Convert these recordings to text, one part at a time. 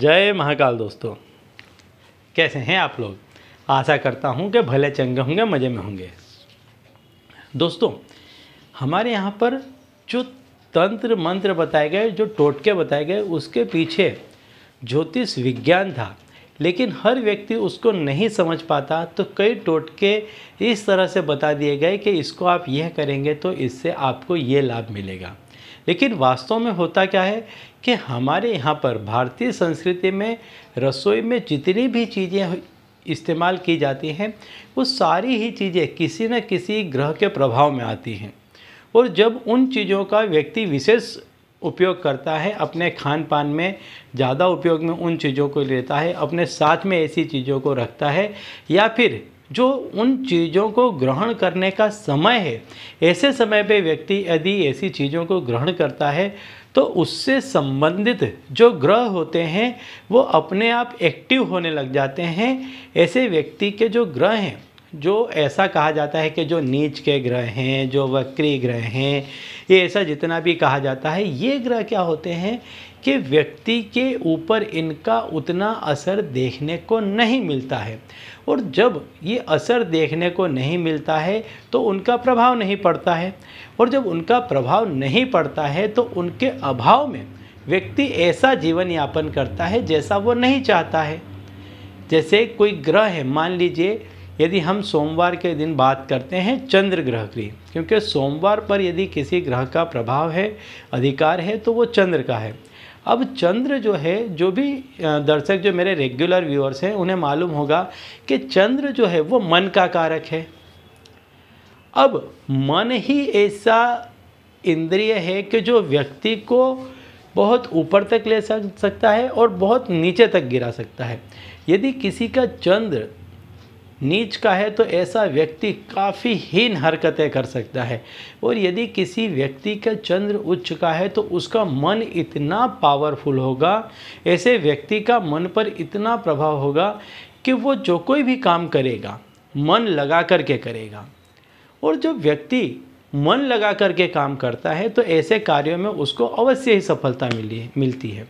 जय महाकाल दोस्तों कैसे हैं आप लोग आशा करता हूं कि भले चंगे होंगे मज़े में होंगे दोस्तों हमारे यहाँ पर जो तंत्र मंत्र बताए गए जो टोटके बताए गए उसके पीछे ज्योतिष विज्ञान था लेकिन हर व्यक्ति उसको नहीं समझ पाता तो कई टोटके इस तरह से बता दिए गए कि इसको आप यह करेंगे तो इससे आपको ये लाभ मिलेगा लेकिन वास्तव में होता क्या है कि हमारे यहाँ पर भारतीय संस्कृति में रसोई में जितनी भी चीज़ें इस्तेमाल की जाती हैं वो सारी ही चीज़ें किसी न किसी ग्रह के प्रभाव में आती हैं और जब उन चीज़ों का व्यक्ति विशेष उपयोग करता है अपने खान पान में ज़्यादा उपयोग में उन चीज़ों को लेता है अपने साथ में ऐसी चीज़ों को रखता है या फिर जो उन चीज़ों को ग्रहण करने का समय है ऐसे समय पे व्यक्ति यदि ऐसी चीज़ों को ग्रहण करता है तो उससे संबंधित जो ग्रह होते हैं वो अपने आप एक्टिव होने लग जाते हैं ऐसे व्यक्ति के जो ग्रह हैं जो ऐसा कहा जाता है कि जो नीच के ग्रह हैं जो वक्री ग्रह हैं ये ऐसा जितना भी कहा जाता है ये ग्रह क्या होते हैं कि व्यक्ति के ऊपर इनका उतना असर देखने को नहीं मिलता है और जब ये असर देखने को नहीं मिलता है तो उनका प्रभाव नहीं पड़ता है और जब उनका प्रभाव नहीं पड़ता है तो उनके अभाव में व्यक्ति ऐसा जीवन यापन करता है जैसा वो नहीं चाहता है जैसे कोई ग्रह है मान लीजिए यदि हम सोमवार के दिन बात करते हैं चंद्र ग्रह की क्योंकि सोमवार पर यदि किसी ग्रह का प्रभाव है अधिकार है तो वो चंद्र का है अब चंद्र जो है जो भी दर्शक जो मेरे रेगुलर व्यूअर्स हैं उन्हें मालूम होगा कि चंद्र जो है वो मन का कारक है अब मन ही ऐसा इंद्रिय है कि जो व्यक्ति को बहुत ऊपर तक ले सकता है और बहुत नीचे तक गिरा सकता है यदि किसी का चंद्र नीच का है तो ऐसा व्यक्ति काफ़ी हीन हरकतें कर सकता है और यदि किसी व्यक्ति का चंद्र उच्च का है तो उसका मन इतना पावरफुल होगा ऐसे व्यक्ति का मन पर इतना प्रभाव होगा कि वो जो कोई भी काम करेगा मन लगा करके करेगा और जो व्यक्ति मन लगा करके काम करता है तो ऐसे कार्यों में उसको अवश्य ही सफलता मिली मिलती है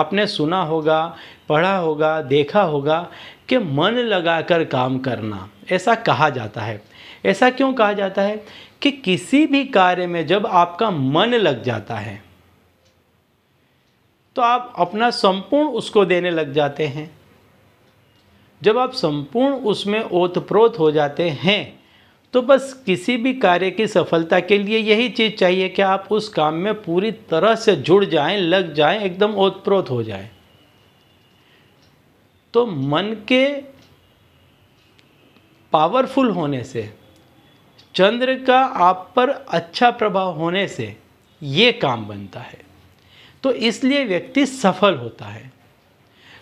आपने सुना होगा पढ़ा होगा देखा होगा कि मन लगाकर काम करना ऐसा कहा जाता है ऐसा क्यों कहा जाता है कि किसी भी कार्य में जब आपका मन लग जाता है तो आप अपना संपूर्ण उसको देने लग जाते हैं जब आप संपूर्ण उसमें ओतप्रोत हो जाते हैं तो बस किसी भी कार्य की सफलता के लिए यही चीज़ चाहिए कि आप उस काम में पूरी तरह से जुड़ जाएं, लग जाएं, एकदम ओतप्रोत हो जाएं। तो मन के पावरफुल होने से चंद्र का आप पर अच्छा प्रभाव होने से ये काम बनता है तो इसलिए व्यक्ति सफल होता है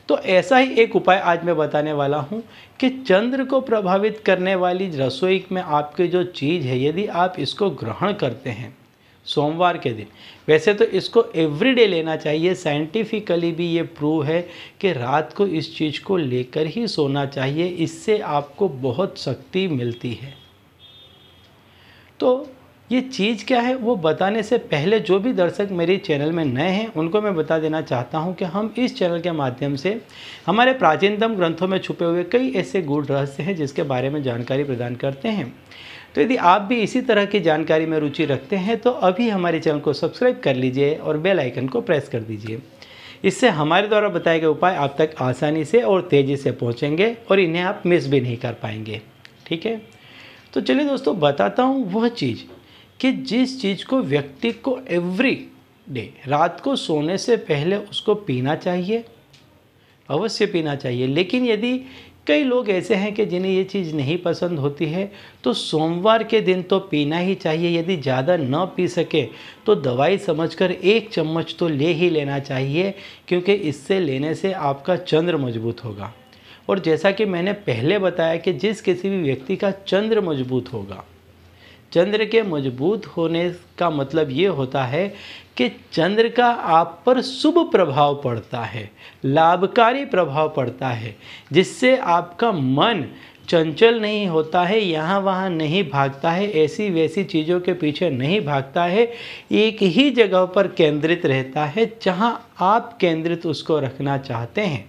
तो ऐसा ही एक उपाय आज मैं बताने वाला हूँ कि चंद्र को प्रभावित करने वाली रसोई में आपकी जो चीज़ है यदि आप इसको ग्रहण करते हैं सोमवार के दिन वैसे तो इसको एवरीडे लेना चाहिए साइंटिफिकली भी ये प्रूव है कि रात को इस चीज़ को लेकर ही सोना चाहिए इससे आपको बहुत शक्ति मिलती है तो ये चीज़ क्या है वो बताने से पहले जो भी दर्शक मेरे चैनल में नए हैं उनको मैं बता देना चाहता हूँ कि हम इस चैनल के माध्यम से हमारे प्राचीनतम ग्रंथों में छुपे हुए कई ऐसे गूढ़ रहस्य हैं जिसके बारे में जानकारी प्रदान करते हैं तो यदि आप भी इसी तरह की जानकारी में रुचि रखते हैं तो अभी हमारे चैनल को सब्सक्राइब कर लीजिए और बेल आइकन को प्रेस कर दीजिए इससे हमारे द्वारा बताए गए उपाय आप तक आसानी से और तेज़ी से पहुँचेंगे और इन्हें आप मिस भी नहीं कर पाएंगे ठीक है तो चलिए दोस्तों बताता हूँ वह चीज़ कि जिस चीज़ को व्यक्ति को एवरी डे रात को सोने से पहले उसको पीना चाहिए अवश्य पीना चाहिए लेकिन यदि कई लोग ऐसे हैं कि जिन्हें ये चीज़ नहीं पसंद होती है तो सोमवार के दिन तो पीना ही चाहिए यदि ज़्यादा न पी सके तो दवाई समझकर एक चम्मच तो ले ही लेना चाहिए क्योंकि इससे लेने से आपका चंद्र मजबूत होगा और जैसा कि मैंने पहले बताया कि जिस किसी भी व्यक्ति का चंद्र मजबूत होगा चंद्र के मजबूत होने का मतलब ये होता है कि चंद्र का आप पर शुभ प्रभाव पड़ता है लाभकारी प्रभाव पड़ता है जिससे आपका मन चंचल नहीं होता है यहाँ वहाँ नहीं भागता है ऐसी वैसी चीज़ों के पीछे नहीं भागता है एक ही जगह पर केंद्रित रहता है जहाँ आप केंद्रित उसको रखना चाहते हैं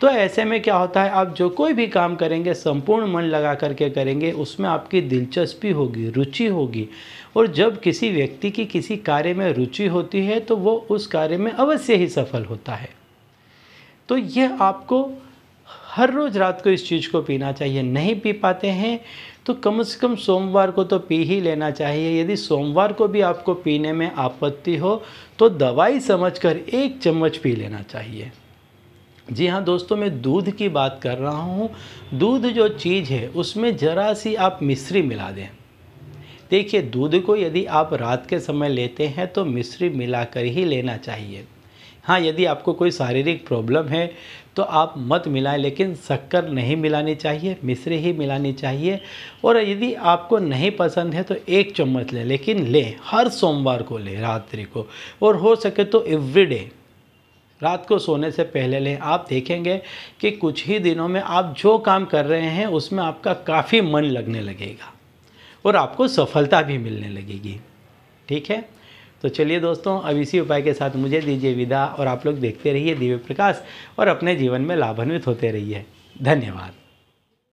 तो ऐसे में क्या होता है आप जो कोई भी काम करेंगे संपूर्ण मन लगा करके करेंगे उसमें आपकी दिलचस्पी होगी रुचि होगी और जब किसी व्यक्ति की किसी कार्य में रुचि होती है तो वो उस कार्य में अवश्य ही सफल होता है तो यह आपको हर रोज़ रात को इस चीज़ को पीना चाहिए नहीं पी पाते हैं तो कम से कम सोमवार को तो पी ही लेना चाहिए यदि सोमवार को भी आपको पीने में आपत्ति हो तो दवाई समझकर एक चम्मच पी लेना चाहिए जी हाँ दोस्तों मैं दूध की बात कर रहा हूँ दूध जो चीज़ है उसमें ज़रा सी आप मिश्री मिला दें देखिए दूध को यदि आप रात के समय लेते हैं तो मिश्री मिलाकर ही लेना चाहिए हाँ यदि आपको कोई शारीरिक प्रॉब्लम है तो आप मत मिलाएं लेकिन शक्कर नहीं मिलानी चाहिए मिश्री ही मिलानी चाहिए और यदि आपको नहीं पसंद है तो एक चम्मच लें लेकिन लें हर सोमवार को लें रात्रि को और हो सके तो एवरीडे रात को सोने से पहले लें आप देखेंगे कि कुछ ही दिनों में आप जो काम कर रहे हैं उसमें आपका काफ़ी मन लगने लगेगा और आपको सफलता भी मिलने लगेगी ठीक है तो चलिए दोस्तों अब इसी उपाय के साथ मुझे दीजिए विदा और आप लोग देखते रहिए दिव्य प्रकाश और अपने जीवन में लाभान्वित होते रहिए धन्यवाद